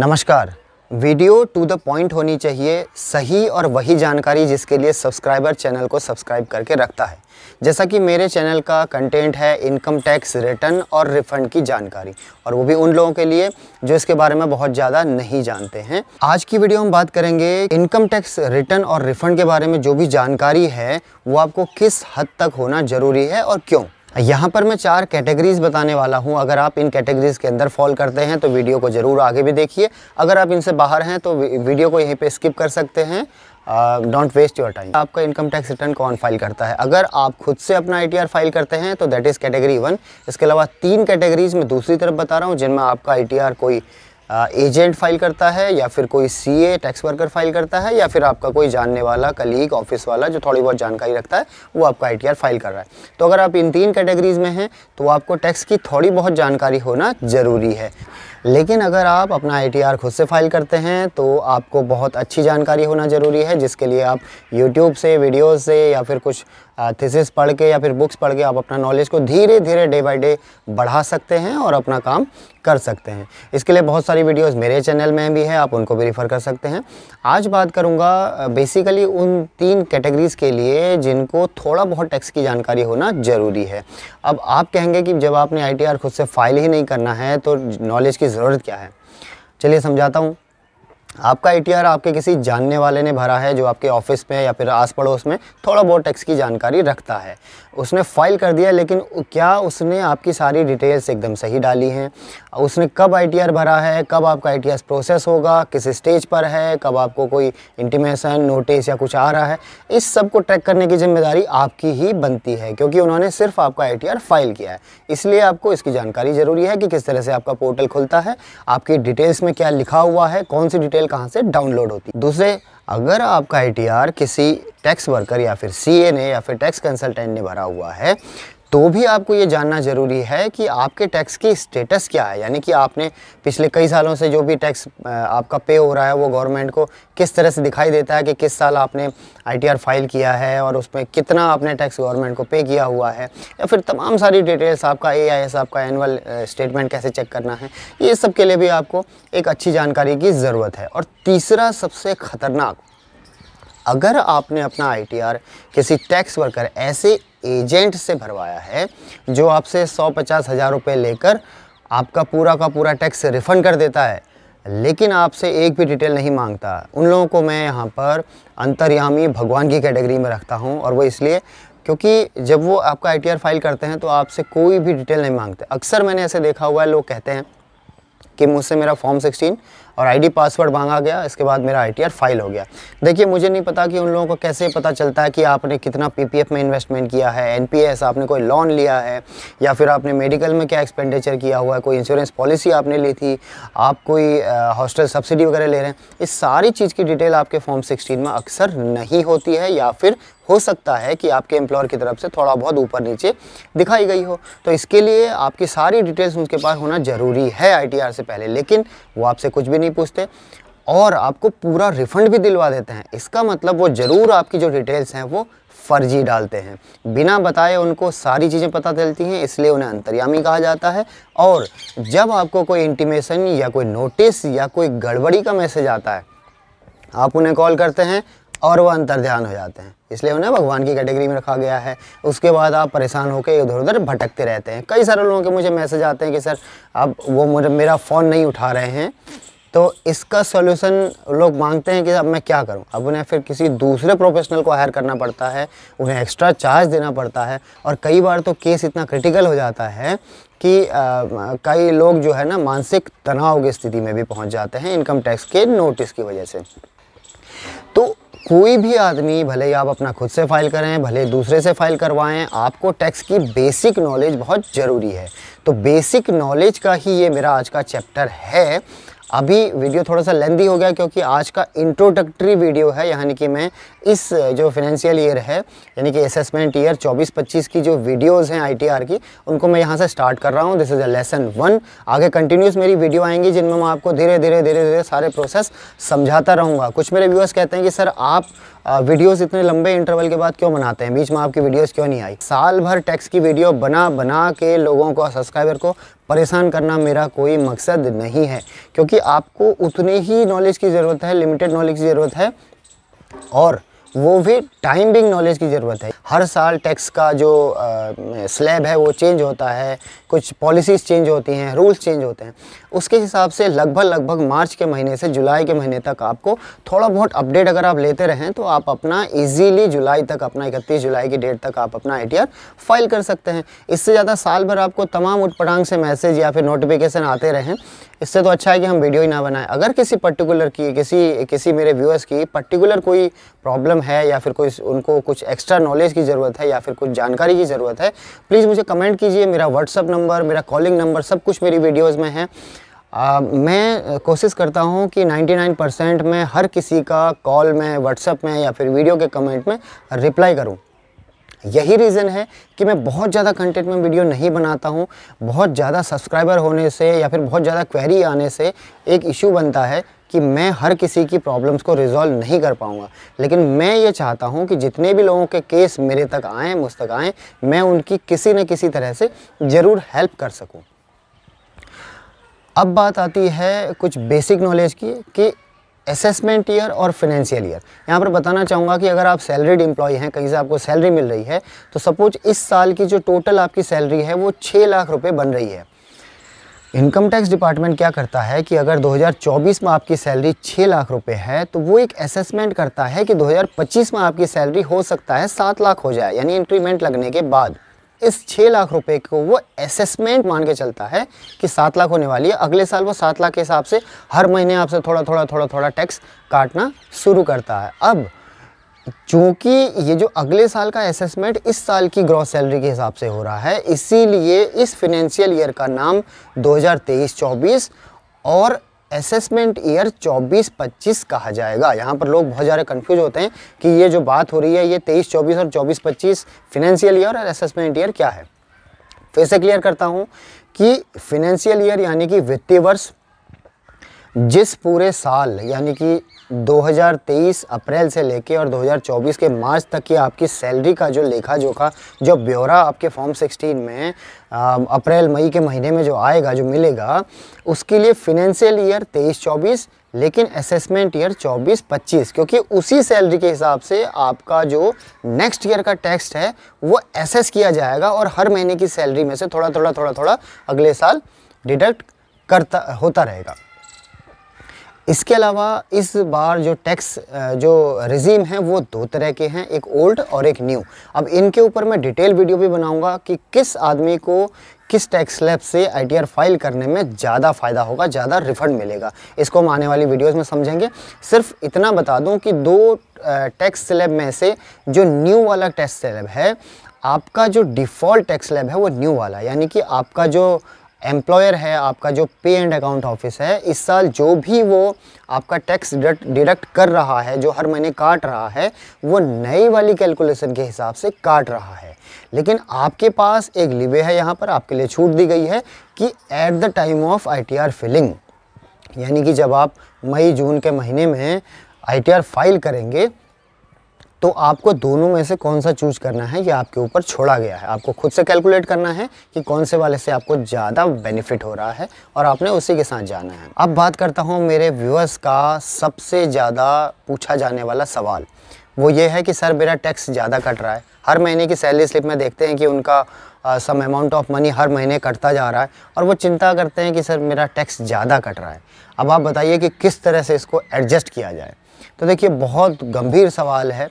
नमस्कार video to the point होनी चाहिए सही और वही जानकारी जिसके लिए सब्सक्राइबर चैनल को सब्सक्राइब करके रखता है जैसा कि मेरे चैनल का कंटेंट है इनकम टैक्स रिटर्न और रिफंड की जानकारी और वो भी उन लोगों के लिए जो इसके बारे में बहुत ज़्यादा नहीं जानते हैं आज की वीडियो हम बात करेंगे इनकम टैक्स रिटर्न और रिफंड के बारे में जो भी जानकारी है वो आपको किस हद तक होना ज़रूरी है और क्यों यहाँ पर मैं चार कैटेगरीज बताने वाला हूँ अगर आप इन कैटेगरीज़ के अंदर फॉल करते हैं तो वीडियो को ज़रूर आगे भी देखिए अगर आप इनसे बाहर हैं तो वीडियो को यहीं पे स्किप कर सकते हैं डोंट वेस्ट योर टाइम आपका इनकम टैक्स रिटर्न कौन फाइल करता है अगर आप खुद से अपना आई फाइल करते हैं तो दैट इज़ कैटेगरी वन इसके अलावा तीन कैटेगरीज में दूसरी तरफ बता रहा हूँ जिनमें आपका आई कोई एजेंट फाइल करता है या फिर कोई C A tax worker file करता है या फिर आपका कोई जानने वाला कलीग ऑफिस वाला जो थोड़ी बहुत जानकारी रखता है वो आपका आई फाइल कर रहा है तो अगर आप इन तीन कैटेगरीज में हैं तो आपको टैक्स की थोड़ी बहुत जानकारी होना ज़रूरी है लेकिन अगर आप अपना आई खुद से फाइल करते हैं तो आपको बहुत अच्छी जानकारी होना ज़रूरी है जिसके लिए आप यूट्यूब से वीडियोज़ से या फिर कुछ थीसिस पढ़ के या फिर बुक्स पढ़ के आप अपना नॉलेज को धीरे धीरे डे बाई डे बढ़ा सकते हैं और अपना काम कर सकते हैं इसके लिए बहुत सारी वीडियोस मेरे चैनल में भी है आप उनको भी रिफ़र कर सकते हैं आज बात करूँगा बेसिकली उन तीन कैटेगरीज़ के लिए जिनको थोड़ा बहुत टैक्स की जानकारी होना ज़रूरी है अब आप कहेंगे कि जब आपने आई खुद से फाइल ही नहीं करना है तो नॉलेज की ज़रूरत क्या है चलिए समझाता हूँ आपका ई आपके किसी जानने वाले ने भरा है जो आपके ऑफिस में या फिर आस पड़ोस में थोड़ा बहुत टैक्स की जानकारी रखता है उसने फाइल कर दिया लेकिन क्या उसने आपकी सारी डिटेल्स एकदम सही डाली हैं उसने कब आई भरा है कब आपका आई प्रोसेस होगा किस स्टेज पर है कब आपको कोई इंटीमेशन नोटिस या कुछ आ रहा है इस सब को ट्रैक करने की जिम्मेदारी आपकी ही बनती है क्योंकि उन्होंने सिर्फ आपका आई फाइल किया है इसलिए आपको इसकी जानकारी ज़रूरी है कि किस तरह से आपका पोर्टल खुलता है आपकी डिटेल्स में क्या लिखा हुआ है कौन सी डिटेल कहाँ से डाउनलोड होती है दूसरे अगर आपका आई किसी टैक्स वर्कर या फिर सी या फिर टैक्स कंसल्टेंट ने भरा हुआ है तो भी आपको ये जानना ज़रूरी है कि आपके टैक्स की स्टेटस क्या है यानी कि आपने पिछले कई सालों से जो भी टैक्स आपका पे हो रहा है वो गवर्नमेंट को किस तरह से दिखाई देता है कि किस साल आपने आईटीआर फाइल किया है और उसमें कितना आपने टैक्स गवर्नमेंट को पे किया हुआ है या फिर तमाम सारी डिटेल्स आपका ए आपका एनअल स्टेटमेंट कैसे चेक करना है ये सब के लिए भी आपको एक अच्छी जानकारी की ज़रूरत है और तीसरा सबसे ख़तरनाक अगर आपने अपना आईटीआर किसी टैक्स वर्कर ऐसे एजेंट से भरवाया है जो आपसे सौ पचास हज़ार रुपये लेकर आपका पूरा का पूरा टैक्स रिफ़ंड कर देता है लेकिन आपसे एक भी डिटेल नहीं मांगता उन लोगों को मैं यहाँ पर अंतर्यामी भगवान की कैटेगरी में रखता हूँ और वो इसलिए क्योंकि जब वो आपका आई फाइल करते हैं तो आपसे कोई भी डिटेल नहीं मांगते अक्सर मैंने ऐसे देखा हुआ है लोग कहते हैं कि मुझसे मेरा फॉर्म 16 और आईडी पासवर्ड मांगा गया इसके बाद मेरा आईटीआर फाइल हो गया देखिए मुझे नहीं पता कि उन लोगों को कैसे पता चलता है कि आपने कितना पीपीएफ में इन्वेस्टमेंट किया है एनपीएस आपने कोई लोन लिया है या फिर आपने मेडिकल में क्या एक्सपेंडिचर किया हुआ है कोई इंश्योरेंस पॉलिसी आपने ली थी आप कोई हॉस्टल सब्सिडी वगैरह ले रहे हैं इस सारी चीज़ की डिटेल आपके फॉर्म सिक्सटीन में अक्सर नहीं होती है या फिर हो सकता है कि आपके एम्प्लॉयर की तरफ से थोड़ा बहुत ऊपर नीचे दिखाई गई हो तो इसके लिए आपकी सारी डिटेल्स उनके पास होना ज़रूरी है आई से पहले लेकिन वो आपसे कुछ भी नहीं पूछते और आपको पूरा रिफंड भी दिलवा देते हैं इसका मतलब वो ज़रूर आपकी जो डिटेल्स हैं वो फर्जी डालते हैं बिना बताए उनको सारी चीज़ें पता चलती हैं इसलिए उन्हें अंतर्यामी कहा जाता है और जब आपको कोई इंटीमेशन या कोई नोटिस या कोई गड़बड़ी का मैसेज आता है आप उन्हें कॉल करते हैं और वह अंतर ध्यान हो जाते हैं इसलिए उन्हें भगवान की कैटेगरी में रखा गया है उसके बाद आप परेशान होकर इधर उधर भटकते रहते हैं कई सारे लोगों के मुझे मैसेज आते हैं कि सर अब वो मुझे मेरा फ़ोन नहीं उठा रहे हैं तो इसका सोल्यूशन लोग मांगते हैं कि अब मैं क्या करूं अब उन्हें फिर किसी दूसरे प्रोफेशनल को हायर करना पड़ता है उन्हें एक्स्ट्रा चार्ज देना पड़ता है और कई बार तो केस इतना क्रिटिकल हो जाता है कि आ, कई लोग जो है ना मानसिक तनाव की स्थिति में भी पहुंच जाते हैं इनकम टैक्स के नोटिस की वजह से तो कोई भी आदमी भले ही आप अपना खुद से फ़ाइल करें भले दूसरे से फ़ाइल करवाएं आपको टैक्स की बेसिक नॉलेज बहुत ज़रूरी है तो बेसिक नॉलेज का ही ये मेरा आज का चैप्टर है अभी वीडियो थोड़ा सा लेंदी हो गया क्योंकि आज का इंट्रोडक्टरी वीडियो है यानी कि मैं इस जो फाइनेंशियल ईयर है यानी कि असेसमेंट ईयर 24-25 की जो वीडियोस हैं आईटीआर की उनको मैं यहाँ से स्टार्ट कर रहा हूँ this is a lesson one आगे कंटिन्यूस मेरी वीडियो आएंगी जिनमें मैं आपको धीरे धीरे धीरे धीरे सारे प्रोसेस समझाता रहूँगा कुछ मेरे व्यूअर्स कहते हैं कि सर आप वीडियोस इतने लंबे इंटरवल के बाद क्यों बनाते हैं बीच में आपकी वीडियोस क्यों नहीं आई साल भर टैक्स की वीडियो बना बना के लोगों को सब्सक्राइबर को परेशान करना मेरा कोई मकसद नहीं है क्योंकि आपको उतने ही नॉलेज की ज़रूरत है लिमिटेड नॉलेज की ज़रूरत है और वो भी टाइम बिंग नॉलेज की ज़रूरत है हर साल टैक्स का जो स्लैब है वो चेंज होता है कुछ पॉलिसीज़ चेंज होती हैं रूल्स चेंज होते हैं उसके हिसाब से लगभग लगभग मार्च के महीने से जुलाई के महीने तक आपको थोड़ा बहुत अपडेट अगर आप लेते रहें तो आप अपना इजीली जुलाई तक अपना इकतीस जुलाई की डेट तक आप अपना आई फाइल कर सकते हैं इससे ज़्यादा साल भर आपको तमाम उठपटांग से मैसेज या फिर नोटिफिकेशन आते रहें इससे तो अच्छा है कि हम वीडियो ही ना बनाएं अगर किसी पर्टिकुलर की किसी किसी मेरे व्यूअर्स की पर्टिकुलर कोई प्रॉब्लम है या फिर कोई उनको कुछ एक्स्ट्रा नॉलेज की ज़रूरत है या फिर कुछ जानकारी की ज़रूरत है प्लीज़ मुझे कमेंट कीजिए मेरा व्हाट्सअप नंबर मेरा कॉलिंग नंबर सब कुछ मेरी वीडियोज़ में है आ, मैं कोशिश करता हूँ कि 99% में हर किसी का कॉल में व्हाट्सअप में या फिर वीडियो के कमेंट में रिप्लाई करूँ यही रीज़न है कि मैं बहुत ज़्यादा कंटेंट में वीडियो नहीं बनाता हूँ बहुत ज़्यादा सब्सक्राइबर होने से या फिर बहुत ज़्यादा क्वेरी आने से एक इशू बनता है कि मैं हर किसी की प्रॉब्लम्स को रिजॉल्व नहीं कर पाऊँगा लेकिन मैं ये चाहता हूँ कि जितने भी लोगों के केस मेरे तक आएँ मुझ तक आएँ मैं उनकी किसी न किसी तरह से ज़रूर हेल्प कर सकूँ अब बात आती है कुछ बेसिक नॉलेज की कि असेसमेंट ईयर और फाइनेंशियल ईयर यहाँ पर बताना चाहूँगा कि अगर आप सैलरीड इम्प्लॉय हैं कहीं से आपको सैलरी मिल रही है तो सपोज इस साल की जो टोटल आपकी सैलरी है वो छः लाख रुपये बन रही है इनकम टैक्स डिपार्टमेंट क्या करता है कि अगर 2024 में आपकी सैलरी 6 लाख रुपए है तो वो एक असेसमेंट करता है कि 2025 में आपकी सैलरी हो सकता है 7 लाख हो जाए यानी इंक्रीमेंट लगने के बाद इस छः लाख रुपए को वो असेसमेंट मान के चलता है कि सात लाख होने वाली है अगले साल वो सात लाख के हिसाब से हर महीने आपसे थोड़ा थोड़ा थोड़ा थोड़ा टैक्स काटना शुरू करता है अब चूंकि ये जो अगले साल का असेसमेंट इस साल की ग्रॉस सैलरी के हिसाब से हो रहा है इसीलिए इस फिनेंशियल ईयर का नाम 2023-24 और असेसमेंट ईयर 24-25 कहा जाएगा यहाँ पर लोग बहुत ज़्यादा कंफ्यूज होते हैं कि ये जो बात हो रही है ये 23-24 और 24-25 फिनेंशियल ईयर और असेसमेंट ईयर क्या है फिर से क्लियर करता हूँ कि फिनेंशियल ईयर यानी कि वित्तीय वर्ष जिस पूरे साल यानी कि 2023 अप्रैल से लेके और 2024 के मार्च तक की आपकी सैलरी का जो लेखा जोखा जो ब्यौरा आपके फॉर्म 16 में अप्रैल मई के महीने में जो आएगा जो मिलेगा उसके लिए फिनेंशियल ईयर 23-24 लेकिन असेसमेंट ईयर 24-25 क्योंकि उसी सैलरी के हिसाब से आपका जो नेक्स्ट ईयर का टैक्स है वो एसेस किया जाएगा और हर महीने की सैलरी में से थोड़ा थोड़ा थोड़ा थोड़ा अगले साल डिडक्ट करता होता रहेगा इसके अलावा इस बार जो टैक्स जो रिजीम है वो दो तरह के हैं एक ओल्ड और एक न्यू अब इनके ऊपर मैं डिटेल वीडियो भी बनाऊंगा कि किस आदमी को किस टैक्स स्लैब से आईटीआर फाइल करने में ज़्यादा फ़ायदा होगा ज़्यादा रिफंड मिलेगा इसको हम आने वाली वीडियोस में समझेंगे सिर्फ इतना बता दूँ कि दो टैक्स स्लैब में से जो न्यू वाला टैक्स स्लैब है आपका जो डिफ़ॉल्ट टैक्स स्लैब है वो न्यू वाला यानी कि आपका जो एम्प्लॉयर है आपका जो पे एंड अकाउंट ऑफिस है इस साल जो भी वो आपका टैक्स डिडक्ट कर रहा है जो हर महीने काट रहा है वो नई वाली कैलकुलेशन के हिसाब से काट रहा है लेकिन आपके पास एक लिबे है यहाँ पर आपके लिए छूट दी गई है कि at the time of I filing यानी कि जब आप मई जून के महीने में आई फाइल करेंगे तो आपको दोनों में से कौन सा चूज करना है ये आपके ऊपर छोड़ा गया है आपको खुद से कैलकुलेट करना है कि कौन से वाले से आपको ज़्यादा बेनिफिट हो रहा है और आपने उसी के साथ जाना है अब बात करता हूँ मेरे व्यूअर्स का सबसे ज़्यादा पूछा जाने वाला सवाल वो ये है कि सर मेरा टैक्स ज़्यादा कट रहा है हर महीने की सैलरी स्लिप में देखते हैं कि उनका सम अमाउंट ऑफ मनी हर महीने कटता जा रहा है और वो चिंता करते हैं कि सर मेरा टैक्स ज़्यादा कट रहा है अब आप बताइए कि किस तरह से इसको एडजस्ट किया जाए तो देखिए बहुत गंभीर सवाल है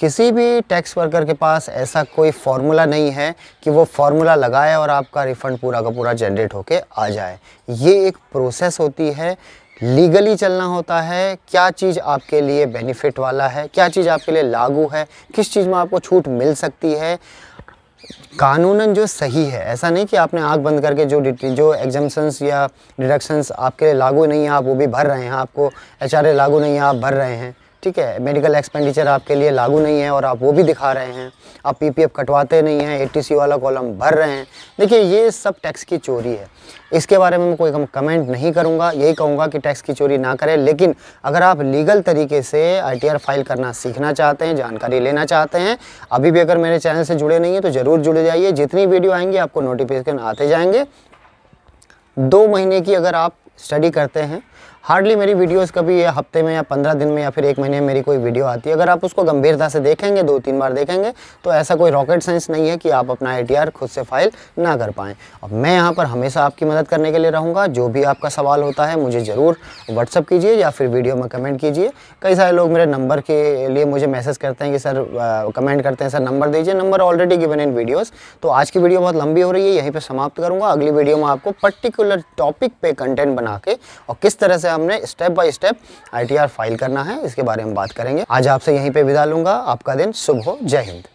किसी भी टैक्स वर्कर के पास ऐसा कोई फार्मूला नहीं है कि वो फार्मूला लगाए और आपका रिफ़ंड पूरा का पूरा जनरेट होके आ जाए ये एक प्रोसेस होती है लीगली चलना होता है क्या चीज़ आपके लिए बेनिफिट वाला है क्या चीज़ आपके लिए लागू है किस चीज़ में आपको छूट मिल सकती है कानूनन जो सही है ऐसा नहीं कि आपने आँख बंद करके जो जो एग्जाम्सन्स या डिडक्शंस आपके लिए लागू नहीं है आप वो भी भर रहे हैं आपको एच लागू नहीं है आप भर रहे हैं ठीक है मेडिकल एक्सपेंडिचर आपके लिए लागू नहीं है और आप वो भी दिखा रहे हैं आप पीपीएफ कटवाते नहीं हैं एटीसी वाला कॉलम भर रहे हैं देखिए ये सब टैक्स की चोरी है इसके बारे में मैं कोई कम कमेंट नहीं करूँगा यही कहूँगा कि टैक्स की चोरी ना करें लेकिन अगर आप लीगल तरीके से आई फाइल करना सीखना चाहते हैं जानकारी लेना चाहते हैं अभी भी अगर मेरे चैनल से जुड़े नहीं हैं तो ज़रूर जुड़े जाइए जितनी वीडियो आएंगी आपको नोटिफिकेशन आते जाएंगे दो महीने की अगर आप स्टडी करते हैं हार्डली मेरी वीडियोस कभी हफ्ते में या पंद्रह दिन में या फिर एक महीने में मेरी कोई वीडियो आती है अगर आप उसको गंभीरता से देखेंगे दो तीन बार देखेंगे तो ऐसा कोई रॉकेट साइंस नहीं है कि आप अपना ए खुद से फाइल ना कर पाएँ और मैं यहाँ पर हमेशा आपकी मदद करने के लिए रहूँगा जो भी आपका सवाल होता है मुझे ज़रूर व्हाट्सअप कीजिए या फिर वीडियो में कमेंट कीजिए कई सारे लोग मेरे नंबर के लिए मुझे मैसेज करते हैं कि सर कमेंट करते हैं सर नंबर दीजिए number already given in videos तो आज की वीडियो बहुत लंबी हो रही है यहीं पर समाप्त करूंगा अगली वीडियो में आपको पर्टिकुलर टॉपिक पे कंटेंट बना के और किस तरह से हमने step by step ITR file करना है इसके बारे में बात करेंगे आज आपसे यहीं पे विदा लूंगा आपका दिन शुभ हो जय हिंद